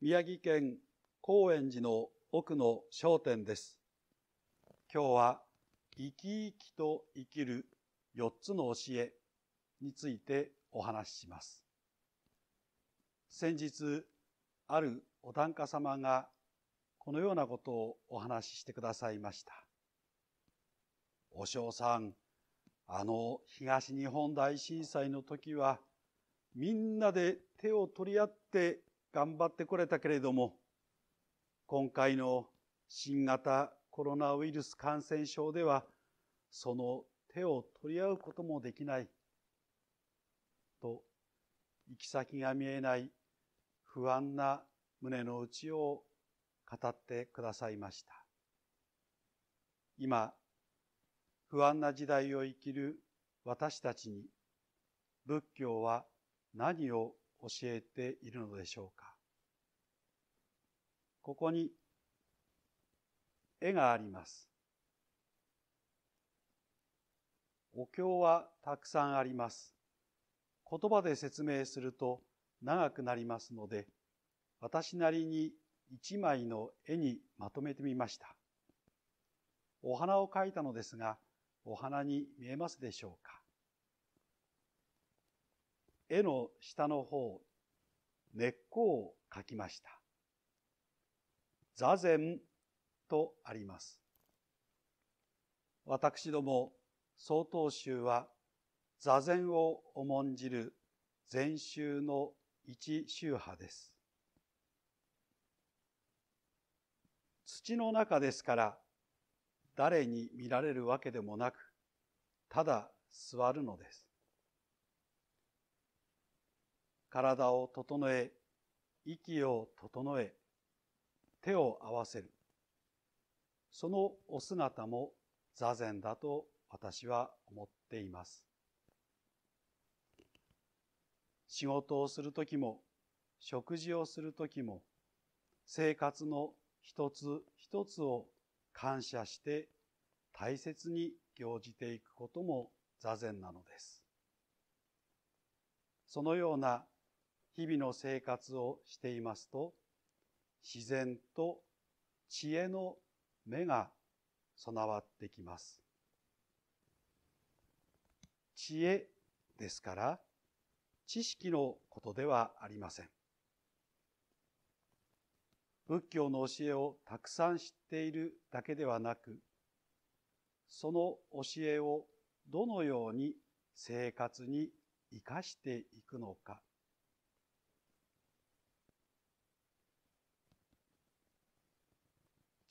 宮城県高円寺の奥の商店です。今日は生き生きと生きる四つの教えについてお話しします。先日、あるお檀家様がこのようなことをお話ししてくださいました。お嬢さん、あの東日本大震災の時はみんなで手を取り合って頑張ってこれたけれども、今回の新型コロナウイルス感染症では、その手を取り合うこともできない、と、行き先が見えない不安な胸の内を語ってくださいました。今、不安な時代を生きる私たちに、仏教は何を教えているのでしょうかここに絵があります。お経はたくさんあります。言葉で説明すると長くなりますので、私なりに一枚の絵にまとめてみました。お花を描いたのですが、お花に見えますでしょうか絵の下の方、根っこを描きました。座禅とあります。私ども曹洞宗は座禅を重んじる禅宗の一宗派です。土の中ですから誰に見られるわけでもなくただ座るのです。体を整え、息を整え、手を合わせる。そのお姿も座禅だと私は思っています。仕事をするときも、食事をするときも、生活の一つ一つを感謝して大切に行じていくことも座禅なのです。そのような日々の生活をしていますと、自然と知恵の目が備わってきます。知恵ですから、知識のことではありません。仏教の教えをたくさん知っているだけではなく、その教えをどのように生活に生かしていくのか、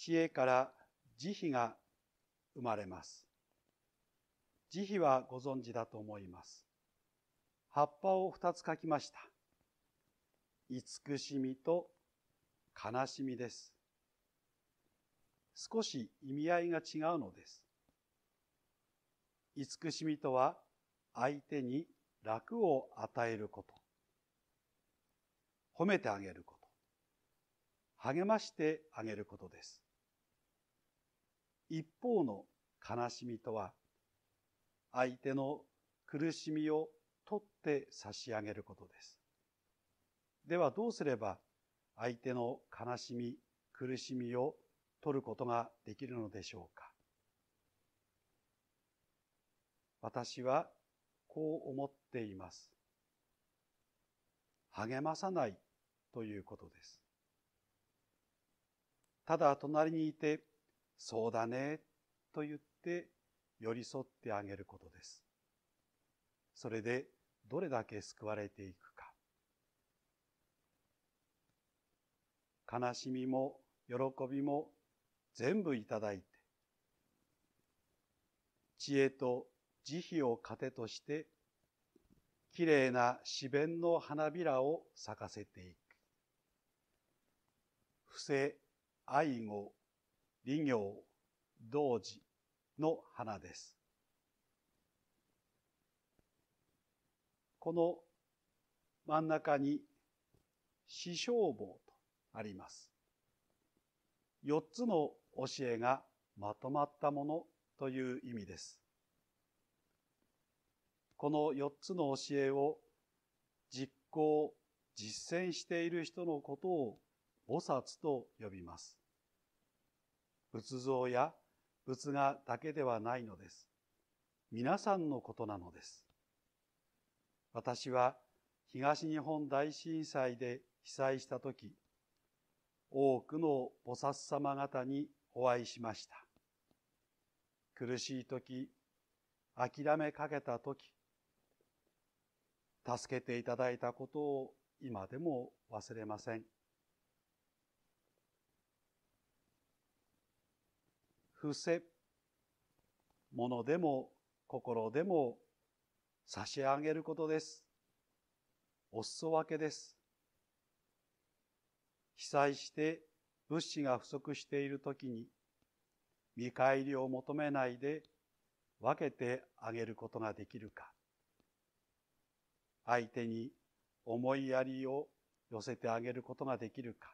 知恵から慈悲が生まれます。慈悲はご存知だと思います。葉っぱを2つ書きました。慈しみと悲しみです。少し意味合いが違うのです。慈しみとは相手に楽を与えること。褒めてあげること。励ましてあげることです。一方の悲しみとは相手の苦しみを取って差し上げることです。ではどうすれば相手の悲しみ、苦しみを取ることができるのでしょうか。私はこう思っています。励まさないということです。ただ隣にいてそうだね、と言って寄り添ってあげることです。それでどれだけ救われていくか。悲しみも喜びも全部いただいて、知恵と慈悲を糧として、きれいな四弁の花びらを咲かせていく。不正、愛護林業、同時の花です。この真ん中に四傷棒とあります。四つの教えがまとまったものという意味です。この四つの教えを実行、実践している人のことを菩薩と呼びます。仏像や仏画だけではないのです。皆さんのことなのです。私は東日本大震災で被災した時、多くの菩薩様方にお会いしました。苦しい時、諦めかけた時、助けていただいたことを今でも忘れません。伏せ物でも心でも差し上げることです。お裾分けです。被災して物資が不足しているときに見返りを求めないで分けてあげることができるか相手に思いやりを寄せてあげることができるか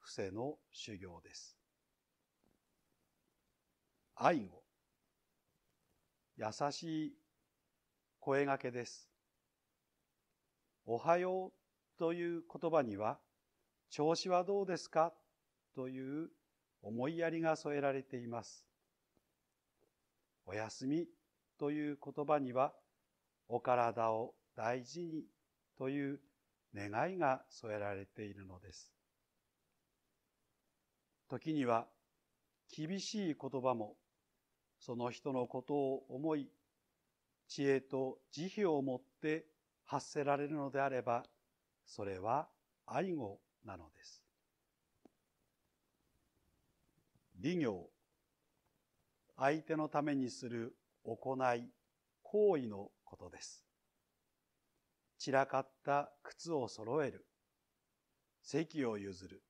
伏せの修行です愛語優しい声がけです。おはようという言葉には調子はどうですかという思いやりが添えられています。おやすみという言葉にはお体を大事にという願いが添えられているのです。時には厳しい言葉もその人のことを思い、知恵と慈悲をもって発せられるのであれば、それは愛語なのです。利行、相手のためにする行い、行為のことです。散らかった靴を揃える、席を譲る、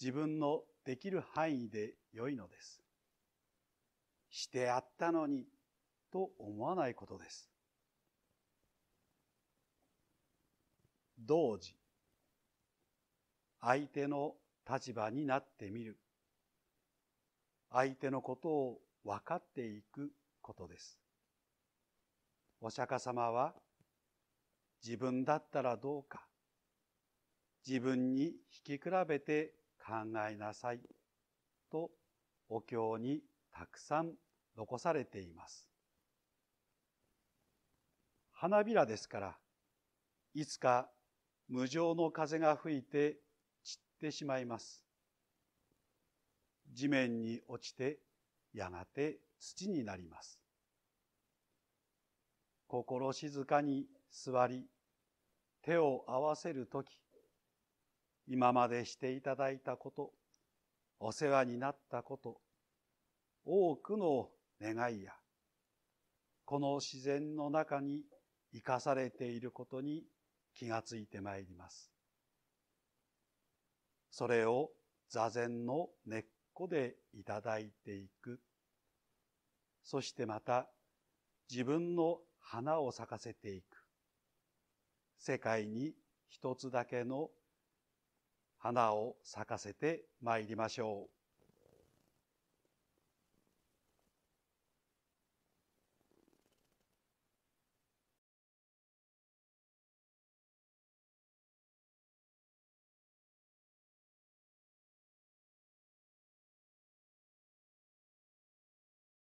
自分のできる範囲で良いのです。してあったのにと思わないことです。同時、相手の立場になってみる。相手のことを分かっていくことです。お釈迦様は自分だったらどうか自分に引き比べて考えなさいとお経にたくさん残されています。花びらですから、いつか無常の風が吹いて散ってしまいます。地面に落ちてやがて土になります。心静かに座り、手を合わせるとき、今までしていただいたこと、お世話になったこと、多くの願いやこの自然の中に生かされていることに気がついてまいります。それを座禅の根っこでいただいていく。そしてまた自分の花を咲かせていく。世界に一つだけの花を咲かせてまいりましょう。